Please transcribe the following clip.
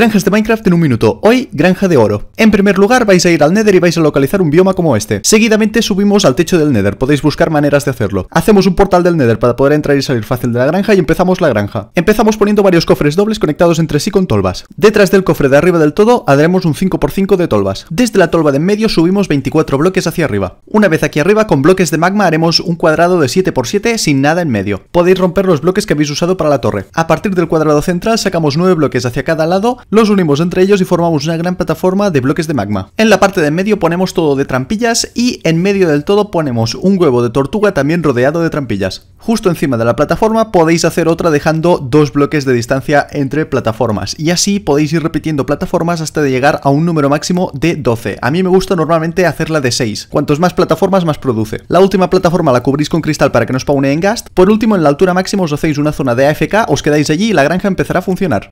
Granjas de Minecraft en un minuto. Hoy, granja de oro. En primer lugar, vais a ir al Nether y vais a localizar un bioma como este. Seguidamente subimos al techo del Nether, podéis buscar maneras de hacerlo. Hacemos un portal del Nether para poder entrar y salir fácil de la granja y empezamos la granja. Empezamos poniendo varios cofres dobles conectados entre sí con tolvas. Detrás del cofre de arriba del todo, haremos un 5x5 de tolvas. Desde la tolva de en medio subimos 24 bloques hacia arriba. Una vez aquí arriba, con bloques de magma haremos un cuadrado de 7x7 sin nada en medio. Podéis romper los bloques que habéis usado para la torre. A partir del cuadrado central sacamos 9 bloques hacia cada lado los unimos entre ellos y formamos una gran plataforma de bloques de magma. En la parte de en medio ponemos todo de trampillas y en medio del todo ponemos un huevo de tortuga también rodeado de trampillas. Justo encima de la plataforma podéis hacer otra dejando dos bloques de distancia entre plataformas y así podéis ir repitiendo plataformas hasta llegar a un número máximo de 12. A mí me gusta normalmente hacerla de 6. Cuantos más plataformas más produce. La última plataforma la cubrís con cristal para que no spawnee en gast. Por último en la altura máxima os hacéis una zona de AFK, os quedáis allí y la granja empezará a funcionar.